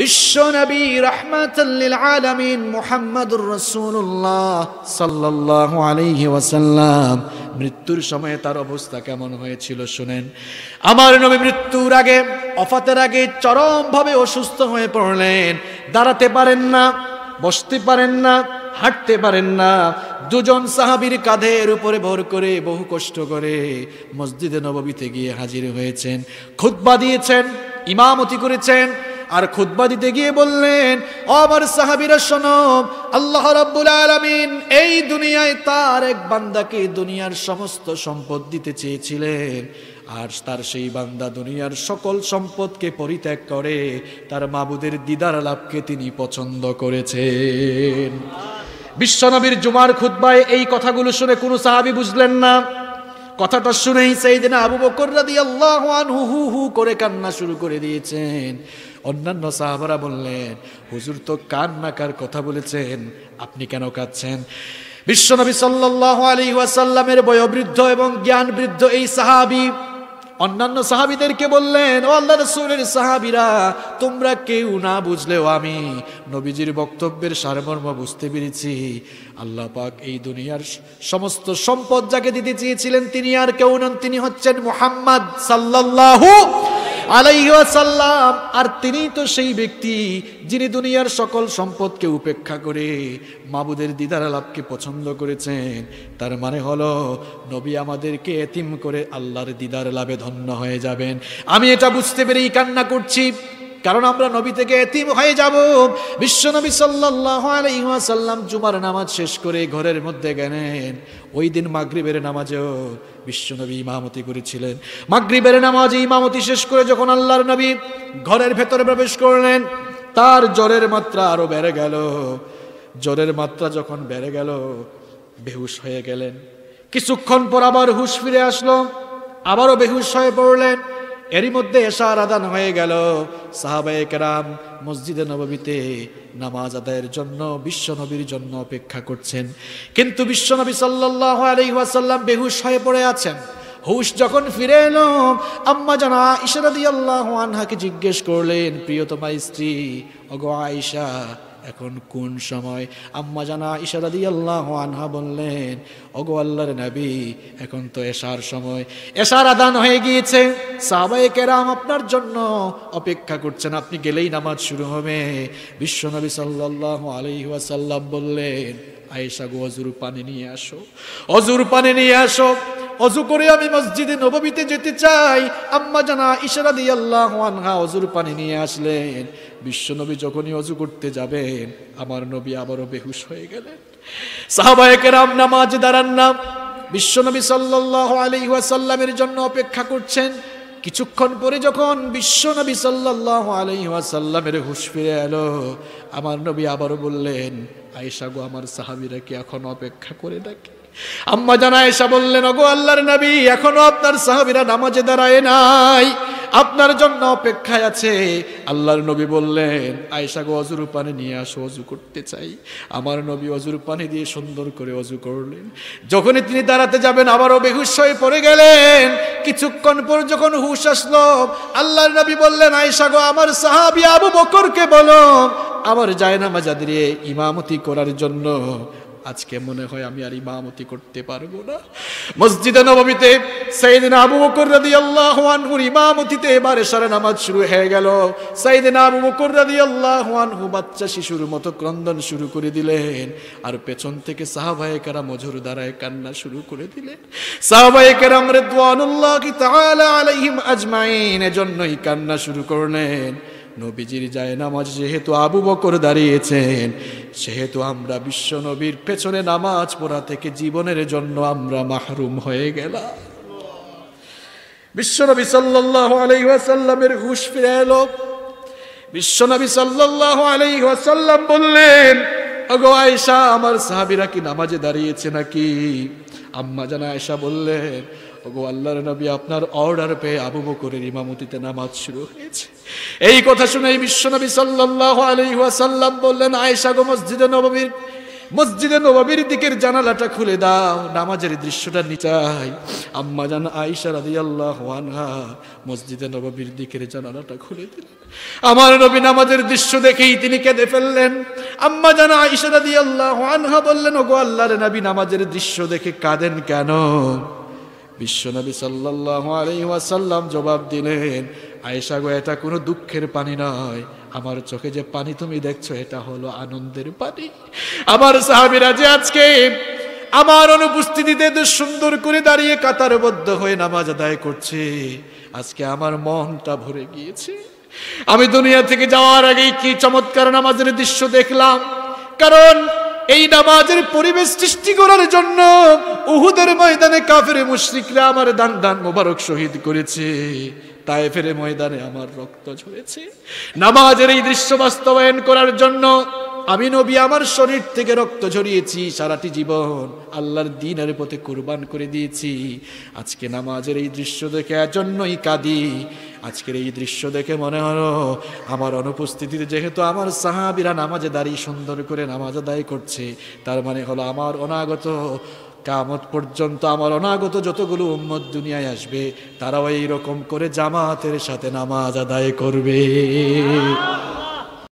মৃত্যুর সময়ে তার অবস্থা কেমন হয়েছিল শুনেন আমার নবী মৃত্যুর আগে অফাতের আগে চরমভাবে অসুস্থ হয়ে পড়লেন দাঁড়াতে পারেন না বসতে পারেন না হাঁটতে পারেন না দুজন সাহাবির কাঁধের উপরে ভর করে বহু কষ্ট করে মসজিদে নববীতে গিয়ে হাজির হয়েছেন খুতবা দিয়েছেন ইমামতি করেছেন আর খুদ্া দিতে গিয়ে বললেন অমর সাহাবিরা সনব আল্লাহ রাব্বুল আলামিন এই দুনিয়ায় তার এক বান্দাকে দুনিয়ার সমস্ত সম্পদ দিতে চেয়েছিলেন আর তার সেই বান্দা দুনিয়ার সকল সম্পদকে পরিত্যাগ করে তার মাবুদের দিদার লাভকে তিনি পছন্দ করেছেন বিশ্বনবীর জুমার খুদ্ায় এই কথাগুলো শুনে কোনো সাহাবি বুঝলেন না কথাটা শুনেই সেই দিন আবু বকর রাদি আল্লাহ হু হু করে কান্না শুরু করে দিয়েছেন অন্যান্য সাহাবারা বললেন হুজুর তো কান্নাকার নাকার কথা বলেছেন আপনি কেন কাঁদছেন বিশ্বনবী সাল্লাহ আলী ওয়াসাল্লামের বয়বৃদ্ধ এবং জ্ঞান বৃদ্ধ এই সাহাবি অন্যান্য সাহাবিদেরকে বললেন ও আল্লাহ রসুলের সাহাবিরা তোমরা কেউ না বুঝলেও আমি নবীজির বক্তব্যের সারমর্ম বুঝতে পেরেছি আল্লাহ পাক এই দুনিয়ার সমস্ত সম্পদ যাকে দিতে চেয়েছিলেন তিনি আর কেউ নন তিনি হচ্ছেন মোহাম্মদ সাল্লাল্লাহু আলাইসাল্লাম আর তিনি তো সেই ব্যক্তি যিনি দুনিয়ার সকল সম্পদকে উপেক্ষা করে মাবুদের দিদার আলাপকে পছন্দ করেছেন তার মানে হল নবী আমাদেরকে এতিম করে আল্লাহর দিদার লাভে ধন্য হয়ে যাবেন আমি এটা বুঝতে পেরেই কান্না করছি কারণ আমরা নবী থেকে এতিম হয়ে যাব বিশ্বনবী সাল্লাসাল্লাম জুমার নামাজ শেষ করে ঘরের মধ্যে গেলেন ওই দিন মাগরিবের নামাজেও বিশ্বনবী ইমামতি করেছিলেন মাগরিবের নামাজ ইমামতি শেষ করে যখন আল্লাহর নবী ঘরের ভেতরে প্রবেশ করলেন তার জ্বরের মাত্রা আরও বেড়ে গেল জ্বরের মাত্রা যখন বেড়ে গেল বেহুশ হয়ে গেলেন কিছুক্ষণ পর আবার হুশ ফিরে আসলো আবারও বেহুশ হয়ে পড়লেন এরই মধ্যে এসা আদান হয়ে গেল সাহাবায়ে কেরাম মসজিদে নববীতে নামাজ আদায়ের জন্য বিশ্বনবীর জন্য অপেক্ষা করছেন কিন্তু বিশ্বনবী সাল্লাহ ওয়াসাল্লাম বেহুশ হয়ে পড়ে আছেন হুশ যখন ফিরে এলো আম্মা জানা ঈশ্বর আল্লাহ আনহাকে জিজ্ঞেস করলেন প্রিয়তমা স্ত্রী অগো আয়সা এখন কোন সময় আম্মা জানা ইশারাদি আল্লাহ আনহা বললেন অগো আল্লাহর নাবী এখন তো এশার সময় এশার আদান হয়ে গিয়েছে সাহাবাই কেরাম আপনার জন্য অপেক্ষা করছেন আপনি গেলেই নামাজ শুরু হবে বিশ্বনবী সাল্লাহ আলহিহাসাল্লাম বললেন আয়েশা গো অজুর পানি নিয়ে আসো অজুর পানি নিয়ে আসো অজু করে আমি মসজিদে নবমীতে যেতে চাই আম্মা জানা ইশারা দিয়ে আল্লাহ আনহা অজুর পানি নিয়ে আসলেন বিশ্বনবী যখনই অজু করতে যাবেন আমার নবী আবারও বেহুশ হয়ে গেলেন সাহাবায়কের আম নামাজ দাঁড়ান না বিশ্বনবী সাল্লাহ আলি জন্য অপেক্ষা করছেন কিছুক্ষণ পরে যখন বিশ্বনবী সাল্লাহ আলি সাল্লামের হুশ ফিরে এলো আমার নবী আবারও বললেন আয়েশা গো আমার সাহাবিরা কি এখন অপেক্ষা করে দেখে আম্মা জানা এসা বললেন অগো আল্লাহর নবী এখনো আপনার সাহাবিরা নামাজে দাঁড়ায় নাই আপনার জন্য অপেক্ষায় আছে আল্লাহর নবী বললেন আয়সা গো অজুর পানি নিয়ে আসো অজু করতে চাই আমার নবী অজুর পানি দিয়ে সুন্দর করে অজু করলেন যখনই তিনি দাঁড়াতে যাবেন আবারও বেহুশ হয়ে পড়ে গেলেন কিছুক্ষণ পর যখন হুশ আসলো আল্লাহর নবী বললেন আয়সা গো আমার সাহাবি আবু বকরকে বলো আমার জায়নামাজাদের ইমামতি করার জন্য আজকে মনে হয় আমি আর ইমামতি করতে পারবো না মসজিদে নবমীতে সাইদিন আবু বকর রাদিয়াল্লাহু আনহুর ইমামতিতে এবারে সারে নামাজ শুরু হয়ে গেল সাইদিন আবু বকর রাদিয়াল্লাহু আনহু বাচ্চা শিশুর মতো ক্রন্দন শুরু করে দিলেন আর পেছন থেকে সাহাবায়ে কারাম মজুর দ্বারায় কান্না শুরু করে দিলেন সাহাবায়ে কারাম রিদওয়ানুল্লাহি তাআলা আলাইহিম আজমাইন এজন্যই কান্না শুরু করলেন নবীজির যায় নামাজ যেহেতু আবু বকর দাঁড়িয়েছেন সেহেতু আমরা বিশ্ব নবীর পেছনে নামাজ পড়া থেকে জীবনের জন্য আমরা মাহরুম হয়ে গেলাম বিশ্বনবী সাল্লাহ আলাইসাল্লামের হুশ ফিরে এলো বিশ্বনবী সাল্লাহ আলাইসাল্লাম বললেন ওগো আয়সা আমার সাহাবিরা কি নামাজে দাঁড়িয়েছে নাকি আম্মা জানা আয়সা বললেন ওগো আল্লাহর নবী আপনার অর্ডার পেয়ে আবু বকরের ইমামতিতে নামাজ শুরু হয়েছে এই কথা শুনে বিশ্বনবী সাল্লাহ আলহাসাল্লাম বললেন আয়েশা গো মসজিদে নবীর মসজিদে নবাবির দিকের জানালাটা খুলে দাও নামাজের দৃশ্যটা নিচাই আম্মা জান আইসা রাদি আল্লাহ মসজিদে নবাবির দিকের জানালাটা খুলে দিল আমার নবী নামাজের দৃশ্য দেখেই তিনি কেঁদে ফেললেন আম্মা জান আইসা রাদি আল্লাহ বললেন ওগো আল্লাহর নবী নামাজের দৃশ্য দেখে কাঁদেন কেন বিশ্বনবী সাল্লাহ ওয়াসাল্লাম জবাব দিলেন আয়েশা গো এটা কোনো দুঃখের পানি নয় আমার চোখে যে পানি তুমি দেখছো এটা হলো আনন্দের পানি আমার সাহাবিরা যে আজকে আমার অনুপস্থিতিতে সুন্দর করে দাঁড়িয়ে কাতারবদ্ধ হয়ে নামাজ আদায় করছে আজকে আমার মনটা ভরে গিয়েছে আমি দুনিয়া থেকে যাওয়ার আগে কি চমৎকার নামাজের দৃশ্য দেখলাম কারণ এই নামাজের পরিবেশ সৃষ্টি করার জন্য উহুদের ময়দানে কাফের মুশ্রিকরা আমার দান দান মোবারক শহীদ করেছে ফেরে ময়দানে আমার রক্ত ঝরেছে নামাজের এই দৃশ্য বাস্তবায়ন করার জন্য আমি নবী আমার শরীর থেকে রক্ত ঝরিয়েছি সারাটি জীবন আল্লাহর দিনের পথে কোরবান করে দিয়েছি আজকে নামাজের এই দৃশ্য দেখে এজন্যই কাঁদি আজকের এই দৃশ্য দেখে মনে হলো আমার অনুপস্থিতিতে যেহেতু আমার সাহাবিরা নামাজে দাঁড়িয়ে সুন্দর করে নামাজ আদায় করছে তার মানে হলো আমার অনাগত কামত পর্যন্ত আমার অনাগত যতগুলো উম্মত দুনিয়ায় আসবে তারাও এইরকম করে জামাতের সাথে নামাজ আদায় করবে